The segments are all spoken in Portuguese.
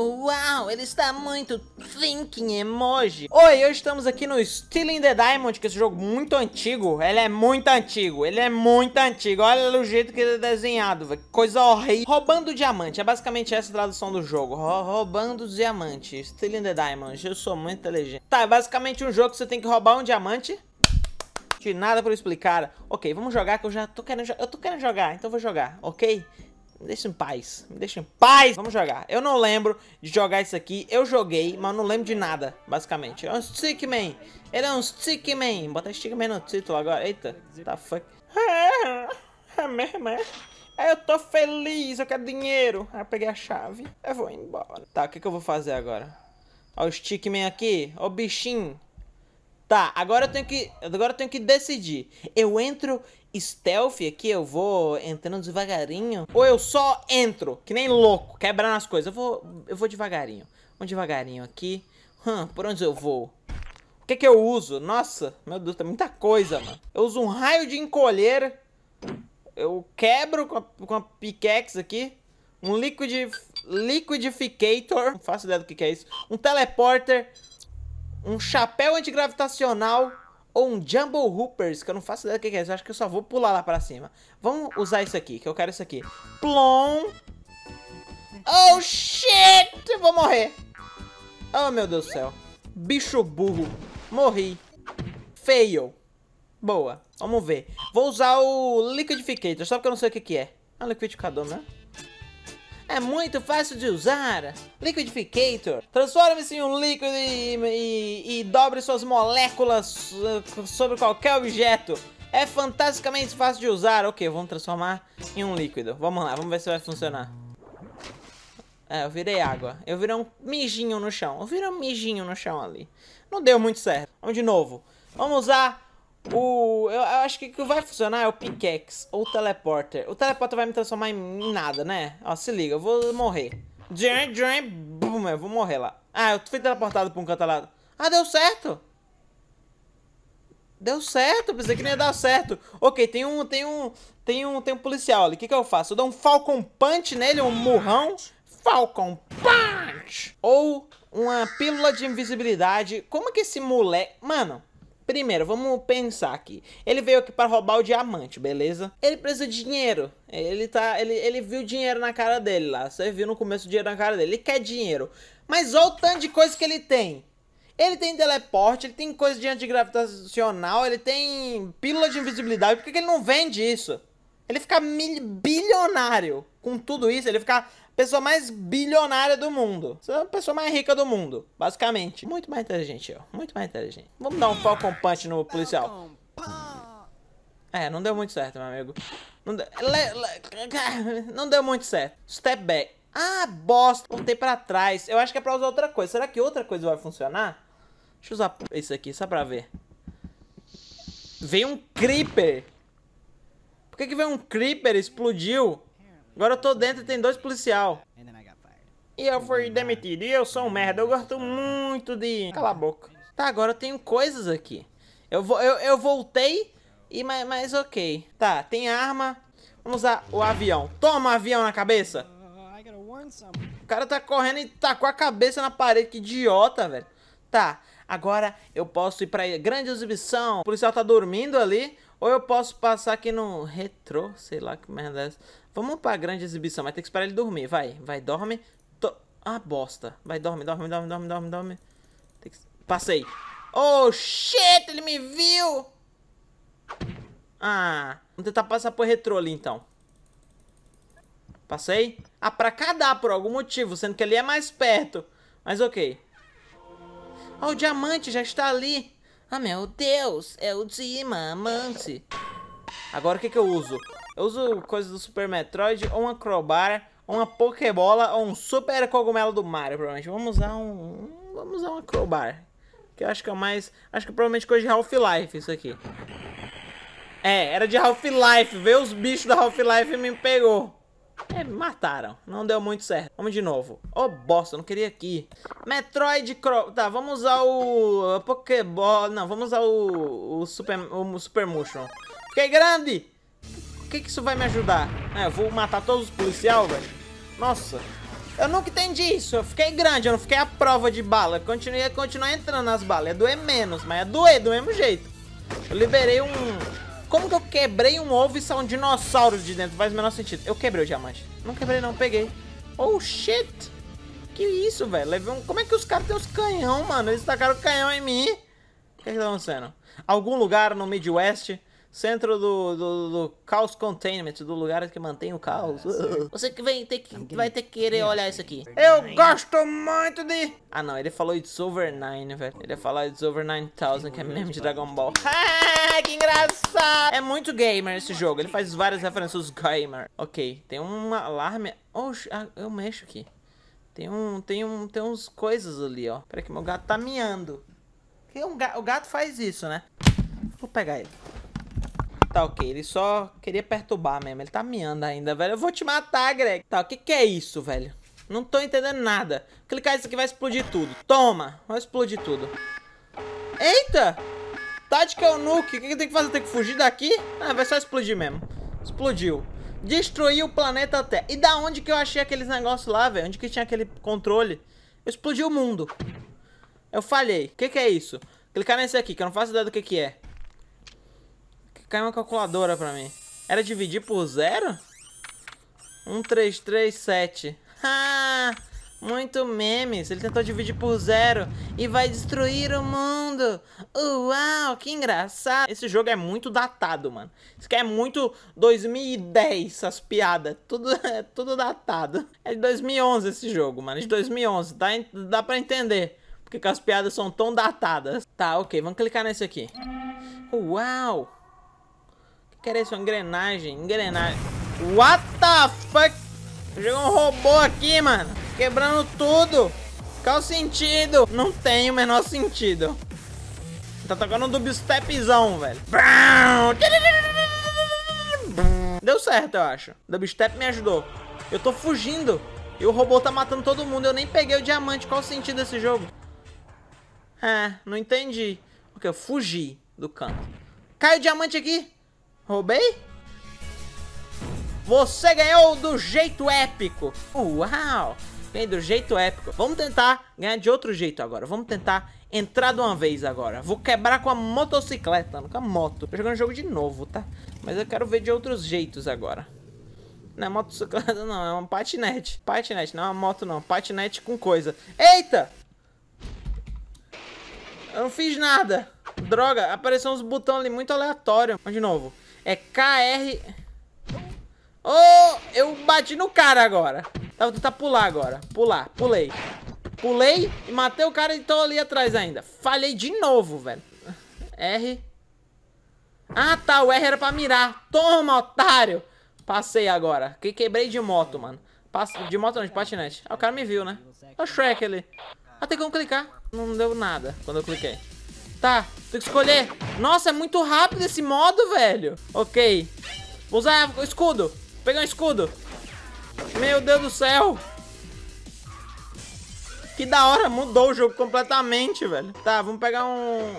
uau, ele está muito thinking emoji. Oi, hoje estamos aqui no Stealing the Diamond, que é esse jogo muito antigo. Ele é muito antigo, ele é muito antigo. Olha o jeito que ele é desenhado, coisa horrível. Roubando diamante, é basicamente essa tradução do jogo. Ro roubando diamante, Stealing the Diamond. Eu sou muito inteligente. Tá, é basicamente um jogo que você tem que roubar um diamante De nada para explicar. Ok, vamos jogar que eu já tô querendo, eu tô querendo jogar, então vou jogar, ok? Me deixa em paz. Me deixa em paz. Vamos jogar. Eu não lembro de jogar isso aqui. Eu joguei, mas não lembro de nada, basicamente. É um Stickman. Ele é um Stickman. Bota Stickman no título agora. Eita. Tá fuck. É, é mesmo, é? é? Eu tô feliz, eu quero dinheiro. Aí eu peguei a chave. Eu vou embora. Tá, o que, que eu vou fazer agora? Ó o Stickman aqui. Ó o bichinho. Tá, agora eu tenho que, agora eu tenho que decidir. Eu entro stealth aqui, eu vou entrando devagarinho, ou eu só entro, que nem louco, quebrando as coisas. Eu vou, eu vou devagarinho. Vamos devagarinho aqui. Hum, por onde eu vou? O que que eu uso? Nossa, meu Deus, tem muita coisa, mano. Eu uso um raio de encolher. Eu quebro com a, com a pickaxe aqui. Um liquid, liquidificator. Não faço ideia do que que é isso. Um teleporter um chapéu antigravitacional ou um Jumbo Hoopers, que eu não faço ideia do que é isso, acho que eu só vou pular lá pra cima. Vamos usar isso aqui, que eu quero isso aqui. Plom! Oh, shit! Eu vou morrer. Oh, meu Deus do céu. Bicho burro. Morri. Fail. Boa. Vamos ver. Vou usar o liquidificator, só porque eu não sei o que, é. É ah, um liquidificador, né? É muito fácil de usar. Liquidificator. Transforme-se em um líquido e, e, e dobre suas moléculas eh, sobre qualquer objeto. É fantasticamente fácil de usar. Ok, vamos transformar em um líquido. Vamos lá, vamos ver se vai funcionar. É, eu virei água. Eu virei um mijinho no chão. Eu virei um mijinho no chão ali. Não deu muito certo. Vamos de novo. Vamos usar o, eu, eu acho que o que vai funcionar é o pickaxe ou o teleporter. O teleporter vai me transformar em nada, né? Ó, se liga, eu vou morrer. Jam, jam, boom, eu vou morrer lá. Ah, eu fui teleportado pra um canto lá. Ah, deu certo! Deu certo, pensei que não ia dar certo. Ok, tem um, tem um, tem um, tem um policial ali. O que, que eu faço? Eu dou um Falcon Punch nele, um murrão. Falcon Punch! Ou uma pílula de invisibilidade. Como é que esse moleque... Mano, Primeiro, vamos pensar aqui. Ele veio aqui para roubar o diamante, beleza? Ele precisa de dinheiro. Ele tá, ele, ele viu dinheiro na cara dele lá. Você viu no começo o dinheiro na cara dele. Ele quer dinheiro. Mas olha o tanto de coisa que ele tem. Ele tem teleporte, ele tem coisa de antigravitacional, ele tem pílula de invisibilidade. Por que, que ele não vende isso? Ele fica bilionário com tudo isso, ele fica pessoa mais bilionária do mundo. É a pessoa mais rica do mundo, basicamente. Muito mais inteligente eu, muito mais inteligente. Vamos dar um Falcon Punch no policial. É, não deu muito certo, meu amigo. Não deu, não deu muito certo. Step back. Ah, bosta. Voltei pra trás. Eu acho que é pra usar outra coisa. Será que outra coisa vai funcionar? Deixa eu usar isso aqui, só pra ver. Veio um Creeper. Por que que veio um Creeper? Explodiu. Agora eu tô dentro e tem dois policial. É e eu fui demitido. E eu sou um merda. Eu gosto muito de... Cala a boca. Tá, agora eu tenho coisas aqui. Eu, eu, eu voltei, e mas, mas ok. Tá, tem arma. Vamos usar o avião. Toma avião na cabeça. Uh, o cara tá correndo e tacou tá a cabeça na parede. Que idiota, velho. Tá, agora eu posso ir pra grande exibição. O policial tá dormindo ali. Ou eu posso passar aqui no retrô, sei lá que merda é essa. Vamos pra grande exibição, mas tem que esperar ele dormir. Vai, vai, dorme. To... Ah, bosta. Vai, dorme, dorme, dorme, dorme, dorme, dorme. Que... Passei. Oh, shit, ele me viu! Ah, vamos tentar passar por retrô ali, então. Passei. Ah, pra cá dá, por algum motivo, sendo que ali é mais perto. Mas ok. Ah, oh, o diamante já está ali. Ah, meu Deus, é o diamante. Agora o que, que eu uso? Eu uso coisas do Super Metroid, ou uma crowbar, ou uma Pokébola, ou um super cogumelo do Mario, provavelmente. Vamos usar um... Vamos usar uma crowbar. Que eu acho que é o mais... Acho que é provavelmente coisa de Half-Life isso aqui. É, era de Half-Life. Veio os bichos da Half-Life e me pegou. É, mataram. Não deu muito certo. Vamos de novo. Oh, bosta, não queria aqui. Metroid Cro... Tá, vamos usar o Pokébola. Não, vamos usar o, o, Super, o Super Mushroom. Fiquei grande! O que, que isso vai me ajudar? É, eu vou matar todos os policiais velho. Nossa. Eu nunca entendi isso. Eu fiquei grande, eu não fiquei à prova de bala. Continuei a continuar entrando nas balas. Ia é doer menos, mas ia é doer do mesmo jeito. Eu liberei um... Como que eu quebrei um ovo e são um dinossauros de dentro? Faz o menor sentido. Eu quebrei o diamante. Não quebrei não, peguei. Oh, shit. Que isso, velho? Um... Como é que os caras têm os canhão, mano? Eles tacaram canhão em mim. O que é que tá acontecendo? Algum lugar no Midwest centro do, do, do caos containment, do lugar que mantém o caos. É, você que vem ter é que, vai ter que querer olhar isso aqui. Eu gosto muito de... Ah não, ele falou It's Over Nine velho. Ele ia falar It's Over 9000, que é meme de Dragon Ball. que engraçado! É muito gamer esse jogo, ele faz várias referências aos gamer. Ok, tem um alarme... Oxe, ah, eu mexo aqui. Tem um, tem um, tem uns coisas ali, ó. Peraí que meu gato tá miando. Que um, o gato faz isso, né? Vou pegar ele. Tá ok, ele só queria perturbar mesmo. Ele tá miando ainda, velho. Eu vou te matar, Greg. Tá, o que que é isso, velho? Não tô entendendo nada. Clicar isso aqui vai explodir tudo. Toma, vai explodir tudo. Eita! É o Nuke. O que, que tem que fazer? Tem que fugir daqui? Ah, vai só explodir mesmo. Explodiu. Destruiu o planeta Terra. E da onde que eu achei aqueles negócios lá, velho? Onde que tinha aquele controle? Eu explodi o mundo. Eu falhei. O que, que é isso? Clicar nesse aqui, que eu não faço ideia do que, que é. Caiu uma calculadora pra mim. Era dividir por zero? 1337. Ah, muito memes. Ele tentou dividir por zero e vai destruir o mundo. Uau, que engraçado. Esse jogo é muito datado, mano. Isso aqui é muito 2010, As piadas. Tudo, é tudo datado. É de 2011 esse jogo, mano. É de 2011. Dá, dá pra entender porque as piadas são tão datadas. Tá, ok. Vamos clicar nesse aqui. Uau era isso? engrenagem, engrenagem. What the fuck? Jogou um robô aqui, mano. Quebrando tudo. Qual o sentido? Não tem o menor sentido. Tá tocando um dubstepzão, velho. Deu certo, eu acho. Dubstep me ajudou. Eu tô fugindo. E o robô tá matando todo mundo. Eu nem peguei o diamante. Qual o sentido desse jogo? É, não entendi. Porque eu fugi do canto. Cai o diamante aqui. Roubei? Você ganhou do jeito épico. Uau! Ganhei do jeito épico. Vamos tentar ganhar de outro jeito agora. Vamos tentar entrar de uma vez agora. Vou quebrar com a motocicleta, não com a moto. Tô jogando o jogo de novo, tá? Mas eu quero ver de outros jeitos agora. Não é motocicleta, não. É uma patinete. Patinete, não é uma moto, não. Patinete com coisa. Eita! Eu não fiz nada. Droga, apareceu uns botões ali muito aleatório. Mas de novo. É KR... Oh, eu bati no cara agora. Tava tentando tentar pular agora. Pular, pulei. Pulei e matei o cara e tô ali atrás ainda. Falhei de novo, velho. R. Ah, tá. O R era pra mirar. Toma, otário. Passei agora. Que quebrei de moto, mano. De moto não, de patinete. Ah, o cara me viu, né? É o Shrek ali. Ah, tem como clicar. Não deu nada quando eu cliquei. Tá, tem que escolher. Nossa, é muito rápido esse modo, velho. Ok. Vou usar o escudo. Vou pegar um escudo. Meu Deus do céu. Que da hora, mudou o jogo completamente, velho. Tá, vamos pegar um...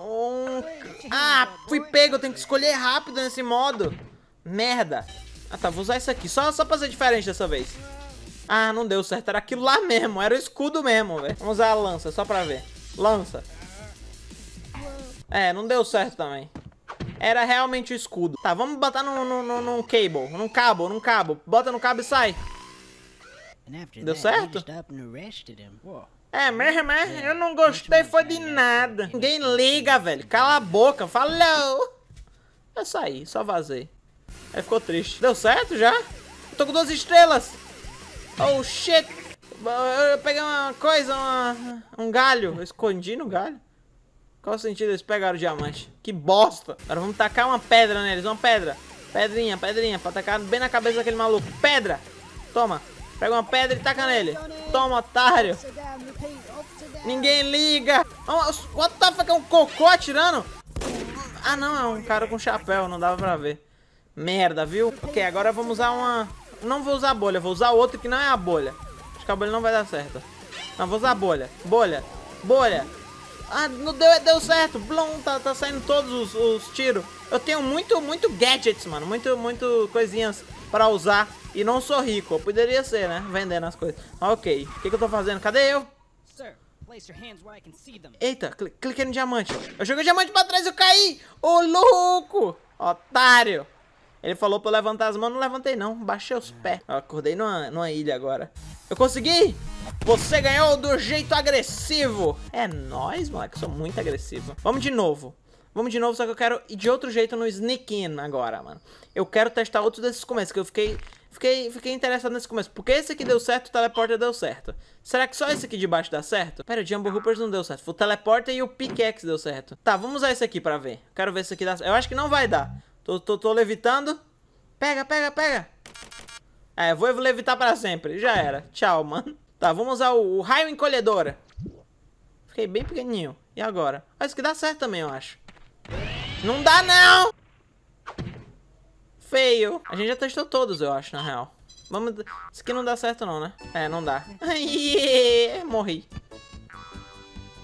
um... Ah, fui pego, eu tenho que escolher rápido nesse modo. Merda. Ah, tá, vou usar isso aqui, só, só pra ser diferente dessa vez. Ah, não deu certo, era aquilo lá mesmo, era o escudo mesmo, velho. Vamos usar a lança, só pra ver. Lança. É, não deu certo também. Era realmente o escudo. Tá, vamos botar num, no no cable, num cabo, num cabo. Bota no cabo e sai. Deu certo? É, mesmo, é? Eu não gostei, foi de nada. Ninguém liga, velho. Cala a boca. Falou! Eu é saí, só vazei. Aí ficou triste. Deu certo já? Eu tô com duas estrelas. Oh, shit. Eu peguei uma coisa, uma, um galho. Eu escondi no galho. Qual o sentido? Eles pegaram o diamante. Que bosta. Agora vamos tacar uma pedra neles. Uma pedra. Pedrinha, pedrinha. Pra tacar bem na cabeça daquele maluco. Pedra. Toma. Pega uma pedra e taca nele. Toma, otário. Ninguém liga. Ah, what the fuck? É um cocô atirando? Ah, não. É um cara com chapéu. Não dava pra ver. Merda, viu? Ok, agora vamos usar uma... Não vou usar a bolha. Vou usar outro que não é a bolha. Acho que a bolha não vai dar certo. Não, vou usar a bolha. Bolha. Bolha. Ah, não deu, deu certo. Blum, tá, tá saindo todos os, os tiros. Eu tenho muito, muito gadgets, mano. Muito, muito coisinhas pra usar. E não sou rico. Eu poderia ser, né? Vendendo as coisas. ok. O que, que eu tô fazendo? Cadê eu? Eita, cl cliquei no diamante. Eu joguei o diamante pra trás e eu caí. Ô, louco. Otário. Ele falou pra eu levantar as mãos. Não levantei, não. Baixei os pés. Eu acordei numa, numa ilha agora. Eu consegui? Você ganhou do jeito agressivo. É nóis, moleque. Eu sou muito agressivo. Vamos de novo. Vamos de novo, só que eu quero ir de outro jeito no sneak in agora, mano. Eu quero testar outro desses começos, que eu fiquei, fiquei, fiquei interessado nesse começo. Porque esse aqui deu certo, o teleporter deu certo. Será que só esse aqui de baixo dá certo? Pera, o Jumbo Hoopers não deu certo. Foi o teleporter e o pickaxe deu certo. Tá, vamos usar esse aqui pra ver. Quero ver se esse aqui dá certo. Eu acho que não vai dar. Tô, tô, tô levitando. Pega, pega, pega. É, vou levitar pra sempre. Já era. Tchau, mano. Tá, vamos usar o, o raio encolhedora. Fiquei bem pequenininho. E agora? Ah, isso que dá certo também, eu acho. Não dá, não! Feio. A gente já testou todos, eu acho, na real. Vamos... Isso aqui não dá certo, não, né? É, não dá. morri.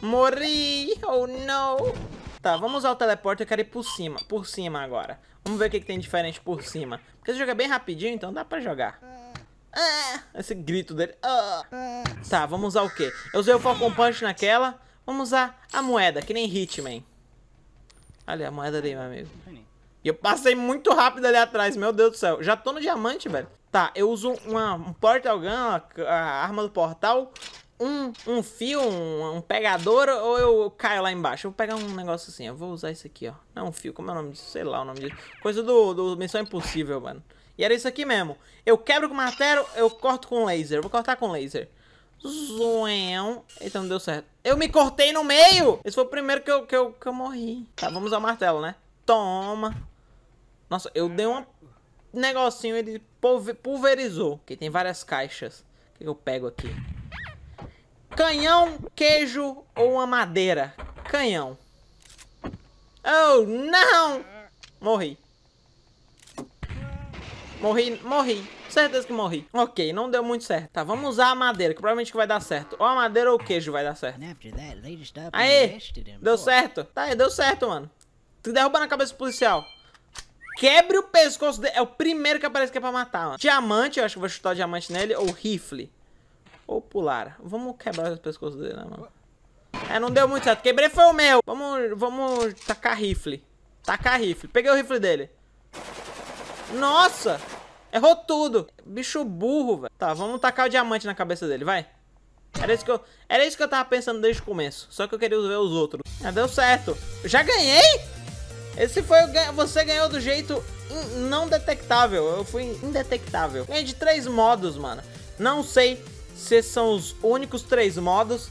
Morri! Oh, não! Tá, vamos usar o teleporte. Eu quero ir por cima. Por cima agora. Vamos ver o que, que tem diferente por cima. Porque esse jogo é bem rapidinho, então dá pra jogar. Ah! Esse grito dele. Ah! Tá, vamos usar o quê? Eu usei o Falcon Punch naquela. Vamos usar a moeda, que nem Hitman. Olha a moeda ali, meu amigo. E eu passei muito rápido ali atrás, meu Deus do céu. Já tô no diamante, velho. Tá, eu uso uma, um Portal Gun, a, a arma do portal, um, um fio, um, um, pegador, ou eu caio lá embaixo. Eu vou pegar um negócio assim, eu vou usar isso aqui, ó. Não, um fio, como é o nome disso? Sei lá o nome disso. Coisa do, do Missão Impossível, mano. E era isso aqui mesmo. Eu quebro com martelo, eu corto com laser. Vou cortar com laser. Zoão. Então, Eita, não deu certo. Eu me cortei no meio! Esse foi o primeiro que eu, que eu, que eu morri. Tá, vamos ao martelo, né? Toma. Nossa, eu dei um negocinho, ele pulverizou. que tem várias caixas. O que eu pego aqui? Canhão, queijo ou uma madeira? Canhão. Oh, não! Morri. Morri, morri. Certeza que morri. Ok, não deu muito certo. Tá, vamos usar a madeira, que provavelmente vai dar certo. Ou a madeira ou o queijo vai dar certo. Aí, deu certo. Tá aí, deu certo, mano. Tu derruba na cabeça do policial. Quebre o pescoço dele. É o primeiro que aparece que é pra matar, mano. Diamante, eu acho que vou chutar o diamante nele. Ou rifle. Ou pular. Vamos quebrar os pescoços dele, né, mano? É, não deu muito certo. Quebrei foi o meu. Vamos, vamos tacar rifle. Tacar rifle. Peguei o rifle dele. Nossa! Errou tudo. Bicho burro, velho. Tá, vamos tacar o diamante na cabeça dele, vai. Era isso, que eu, era isso que eu tava pensando desde o começo. Só que eu queria ver os outros. Ah, deu certo. já ganhei? Esse foi o Você ganhou do jeito não detectável. Eu fui indetectável. Ganhei de três modos, mano. Não sei se são os únicos três modos.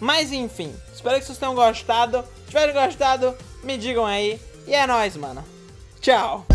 Mas enfim, espero que vocês tenham gostado. Se tiverem gostado, me digam aí. E é nóis, mano. Tchau!